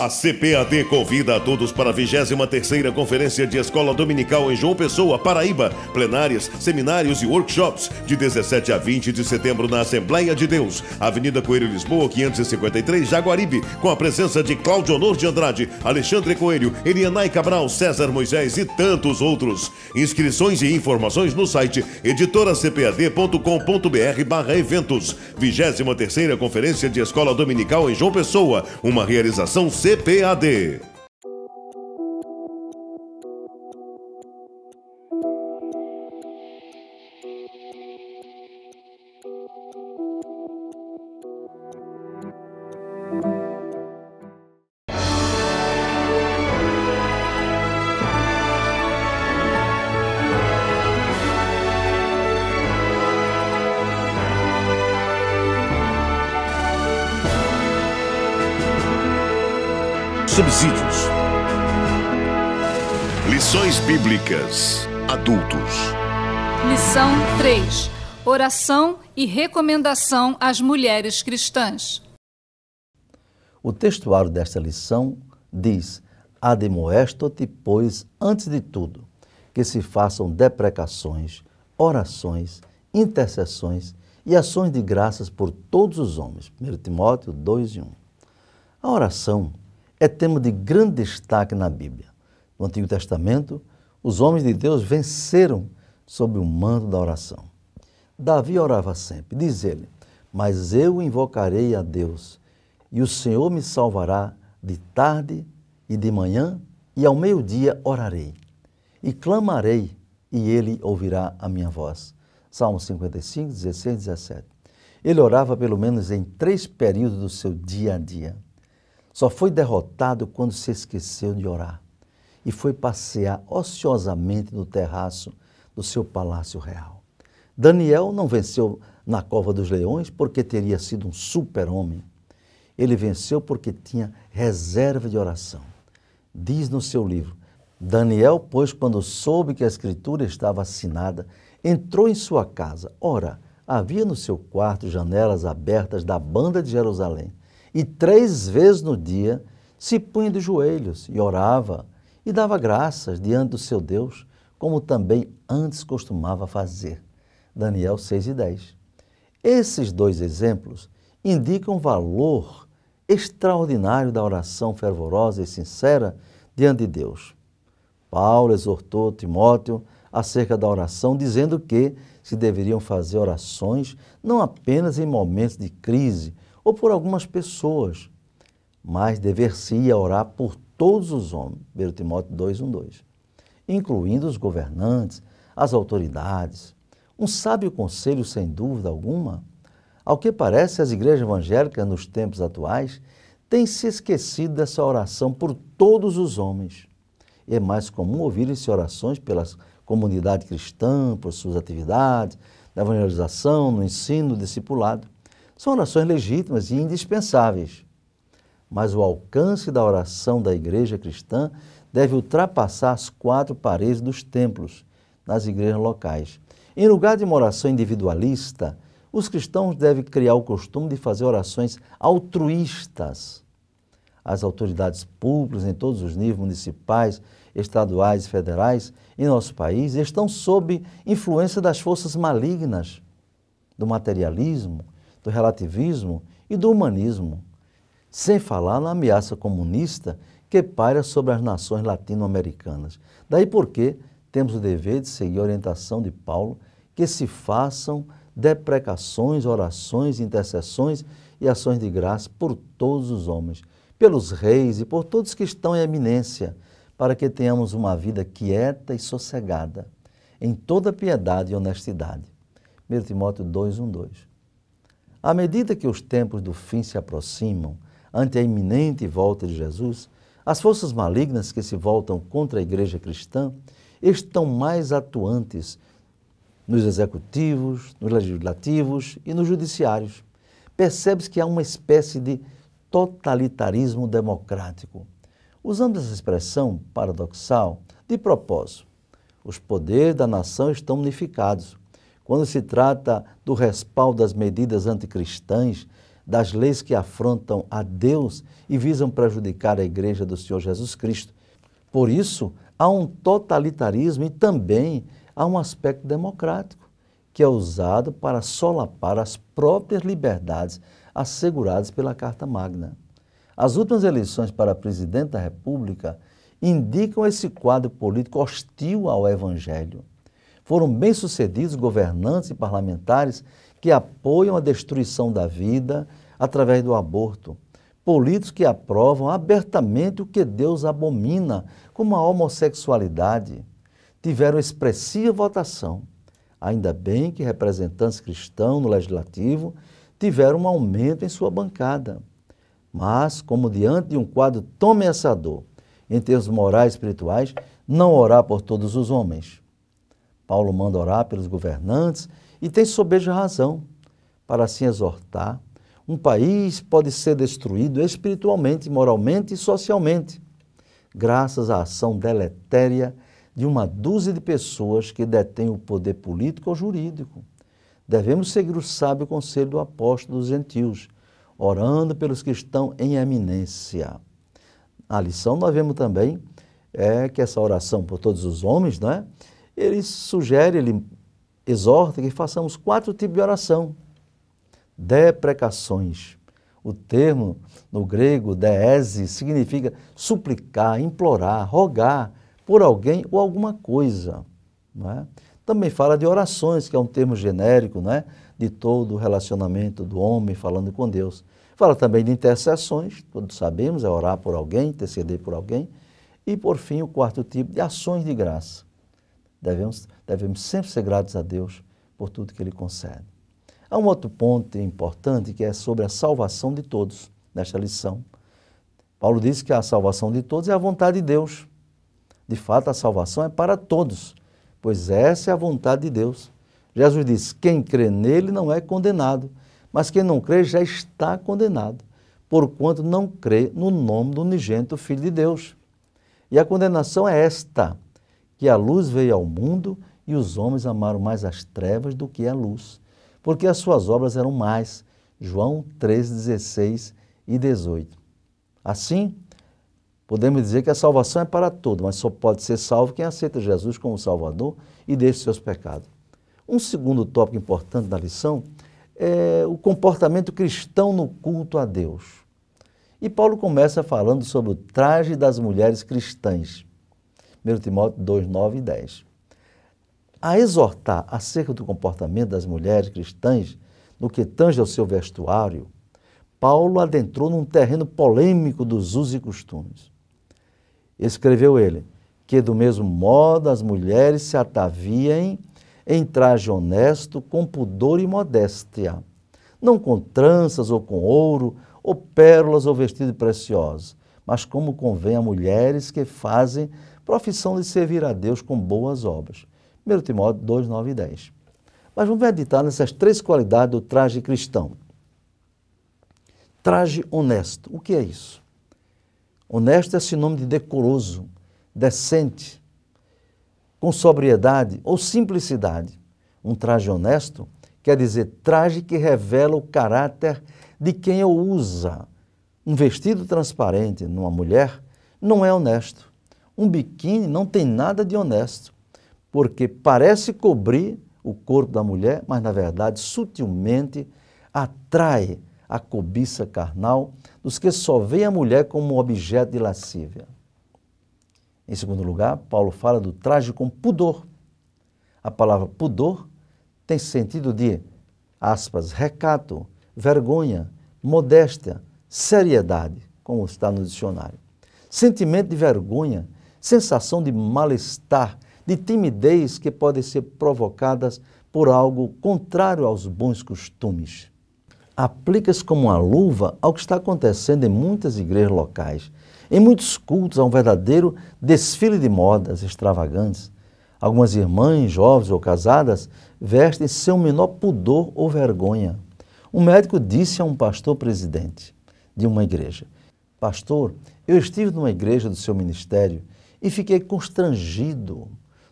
A CPAD convida a todos para a 23ª Conferência de Escola Dominical em João Pessoa, Paraíba. Plenárias, seminários e workshops de 17 a 20 de setembro na Assembleia de Deus, Avenida Coelho Lisboa, 553, Jaguaribe, com a presença de Cláudio Honor de Andrade, Alexandre Coelho, Elianai Cabral, César Moisés e tantos outros. Inscrições e informações no site editoracpad.com.br barra eventos. 23ª Conferência de Escola Dominical em João Pessoa, uma realização CPAD subsídios. Lições Bíblicas Adultos. Lição 3: Oração e recomendação às mulheres cristãs. O textuário desta lição diz: Ademoesto-te, pois, antes de tudo, que se façam deprecações, orações, intercessões e ações de graças por todos os homens. 1 Timóteo 2 e 1. A oração é tema de grande destaque na Bíblia. No Antigo Testamento, os homens de Deus venceram sob o manto da oração. Davi orava sempre, diz ele: Mas eu invocarei a Deus, e o Senhor me salvará de tarde e de manhã, e ao meio-dia orarei, e clamarei, e ele ouvirá a minha voz. Salmo 55, 16, 17. Ele orava pelo menos em três períodos do seu dia a dia. Só foi derrotado quando se esqueceu de orar e foi passear ociosamente no terraço do seu palácio real. Daniel não venceu na cova dos leões porque teria sido um super-homem. Ele venceu porque tinha reserva de oração. Diz no seu livro: Daniel, pois, quando soube que a escritura estava assinada, entrou em sua casa. Ora, havia no seu quarto janelas abertas da banda de Jerusalém e três vezes no dia se punha de joelhos e orava e dava graças diante do seu Deus, como também antes costumava fazer. Daniel 6 e 10. Esses dois exemplos indicam o valor extraordinário da oração fervorosa e sincera diante de Deus. Paulo exortou Timóteo acerca da oração, dizendo que se deveriam fazer orações não apenas em momentos de crise, ou por algumas pessoas, mas dever-se-ia orar por todos os homens, 1 Timóteo 2, 1, 2, incluindo os governantes, as autoridades. Um sábio conselho, sem dúvida alguma, ao que parece, as igrejas evangélicas nos tempos atuais têm se esquecido dessa oração por todos os homens. E é mais comum ouvir se orações pela comunidade cristã, por suas atividades, na evangelização, no ensino, no discipulado são orações legítimas e indispensáveis. Mas o alcance da oração da igreja cristã deve ultrapassar as quatro paredes dos templos, nas igrejas locais. Em lugar de uma oração individualista, os cristãos devem criar o costume de fazer orações altruístas. As autoridades públicas em todos os níveis municipais, estaduais e federais em nosso país estão sob influência das forças malignas, do materialismo do relativismo e do humanismo, sem falar na ameaça comunista que paira sobre as nações latino-americanas. Daí porque temos o dever de seguir a orientação de Paulo, que se façam deprecações, orações, intercessões e ações de graça por todos os homens, pelos reis e por todos que estão em eminência, para que tenhamos uma vida quieta e sossegada, em toda piedade e honestidade. 1 Timóteo 2, 1, 2. À medida que os tempos do fim se aproximam, ante a iminente volta de Jesus, as forças malignas que se voltam contra a igreja cristã estão mais atuantes nos executivos, nos legislativos e nos judiciários. Percebe-se que há uma espécie de totalitarismo democrático. Usando essa expressão paradoxal, de propósito, os poderes da nação estão unificados, quando se trata do respaldo das medidas anticristãs, das leis que afrontam a Deus e visam prejudicar a igreja do Senhor Jesus Cristo. Por isso, há um totalitarismo e também há um aspecto democrático que é usado para solapar as próprias liberdades asseguradas pela Carta Magna. As últimas eleições para presidente da República indicam esse quadro político hostil ao Evangelho foram bem-sucedidos governantes e parlamentares que apoiam a destruição da vida através do aborto. Políticos que aprovam abertamente o que Deus abomina, como a homossexualidade, tiveram expressiva votação. Ainda bem que representantes cristãos no legislativo tiveram um aumento em sua bancada. Mas, como diante de um quadro tão ameaçador em termos morais e espirituais, não orar por todos os homens, Paulo manda orar pelos governantes e tem sobeja razão para assim exortar. Um país pode ser destruído espiritualmente, moralmente e socialmente, graças à ação deletéria de uma dúzia de pessoas que detêm o poder político ou jurídico. Devemos seguir o sábio conselho do apóstolo dos gentios, orando pelos que estão em eminência. A lição nós vemos também é que essa oração por todos os homens, não é? ele sugere, ele exorta que façamos quatro tipos de oração. Deprecações. O termo no grego, deese, significa suplicar, implorar, rogar por alguém ou alguma coisa. Não é? Também fala de orações, que é um termo genérico não é? de todo o relacionamento do homem falando com Deus. Fala também de intercessões, todos sabemos, é orar por alguém, interceder por alguém. E, por fim, o quarto tipo de ações de graça Devemos, devemos sempre ser gratos a Deus por tudo que Ele concede. Há um outro ponto importante que é sobre a salvação de todos, nesta lição. Paulo diz que a salvação de todos é a vontade de Deus. De fato, a salvação é para todos, pois essa é a vontade de Deus. Jesus diz: quem crê nele não é condenado, mas quem não crê já está condenado, porquanto não crê no nome do unigênito Filho de Deus. E a condenação é esta: que a luz veio ao mundo e os homens amaram mais as trevas do que a luz, porque as suas obras eram mais. João 3:16 16 e 18. Assim, podemos dizer que a salvação é para todos, mas só pode ser salvo quem aceita Jesus como Salvador e deixa seus pecados. Um segundo tópico importante da lição é o comportamento cristão no culto a Deus. E Paulo começa falando sobre o traje das mulheres cristãs. 1 Timóteo 2, 9 e 10. A exortar acerca do comportamento das mulheres cristãs no que tange ao seu vestuário, Paulo adentrou num terreno polêmico dos usos e costumes. Escreveu ele que, do mesmo modo, as mulheres se ataviem em traje honesto, com pudor e modéstia, não com tranças ou com ouro, ou pérolas ou vestido precioso, mas como convém a mulheres que fazem profissão de servir a Deus com boas obras. 1 Timóteo 2, 9 e 10. Mas vamos meditar nessas três qualidades do traje cristão. Traje honesto. O que é isso? Honesto é sinônimo de decoroso, decente, com sobriedade ou simplicidade. Um traje honesto quer dizer traje que revela o caráter de quem o usa um vestido transparente numa mulher não é honesto. Um biquíni não tem nada de honesto, porque parece cobrir o corpo da mulher, mas na verdade sutilmente atrai a cobiça carnal dos que só veem a mulher como um objeto de lascívia. Em segundo lugar, Paulo fala do traje com pudor. A palavra pudor tem sentido de, aspas, recato, vergonha, modéstia, seriedade, como está no dicionário, sentimento de vergonha, sensação de mal-estar, de timidez que podem ser provocadas por algo contrário aos bons costumes. Aplica-se como uma luva ao que está acontecendo em muitas igrejas locais. Em muitos cultos há um verdadeiro desfile de modas extravagantes. Algumas irmãs, jovens ou casadas, vestem sem o menor pudor ou vergonha. Um médico disse a um pastor presidente: de uma igreja. Pastor, eu estive numa igreja do seu ministério e fiquei constrangido.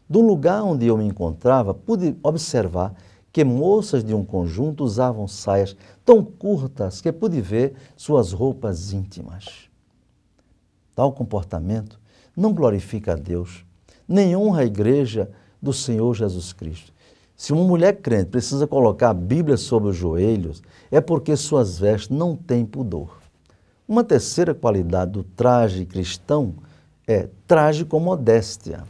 Do lugar onde eu me encontrava, pude observar que moças de um conjunto usavam saias tão curtas que pude ver suas roupas íntimas. Tal comportamento não glorifica a Deus, nem honra a igreja do Senhor Jesus Cristo. Se uma mulher crente precisa colocar a Bíblia sobre os joelhos, é porque suas vestes não têm pudor. Uma terceira qualidade do traje cristão é traje com modéstia.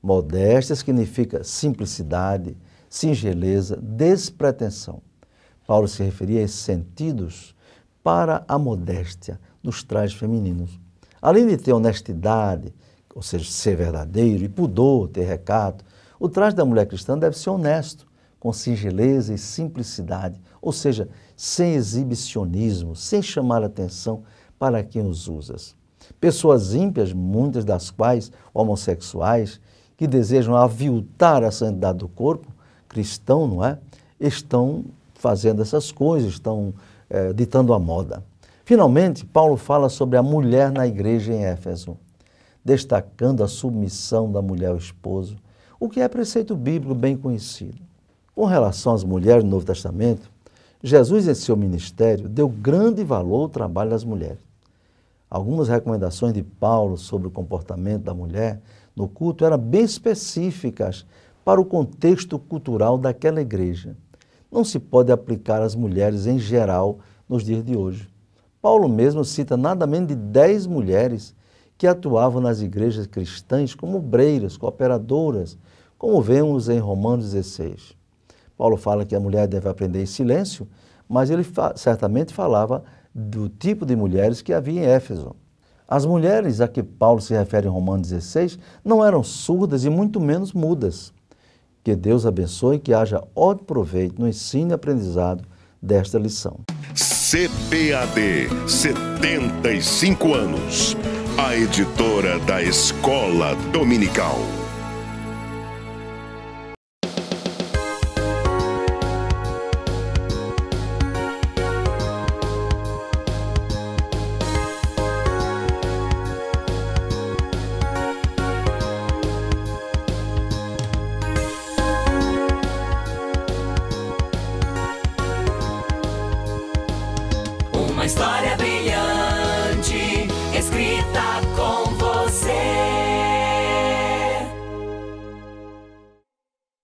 Modéstia significa simplicidade, singeleza, despretensão. Paulo se referia a esses sentidos para a modéstia dos trajes femininos. Além de ter honestidade, ou seja, ser verdadeiro, e pudor, ter recato, o traje da mulher cristã deve ser honesto, com singeleza e simplicidade, ou seja, sem exibicionismo, sem chamar atenção para quem os usa. Pessoas ímpias, muitas das quais homossexuais, que desejam aviltar a santidade do corpo cristão, não é? Estão fazendo essas coisas, estão é, ditando a moda. Finalmente, Paulo fala sobre a mulher na igreja em Éfeso, destacando a submissão da mulher ao esposo, o que é preceito bíblico bem conhecido. Com relação às mulheres no Novo Testamento, Jesus, em seu ministério, deu grande valor ao trabalho das mulheres. Algumas recomendações de Paulo sobre o comportamento da mulher no culto eram bem específicas para o contexto cultural daquela igreja. Não se pode aplicar às mulheres em geral nos dias de hoje. Paulo mesmo cita nada menos de dez mulheres que atuavam nas igrejas cristãs como obreiras, cooperadoras, como vemos em Romanos 16. Paulo fala que a mulher deve aprender em silêncio, mas ele fa certamente falava do tipo de mulheres que havia em Éfeso. As mulheres a que Paulo se refere em Romanos 16 não eram surdas e muito menos mudas. Que Deus abençoe e que haja ótimo proveito no ensino e aprendizado desta lição. CPAD 75 anos, a editora da Escola Dominical.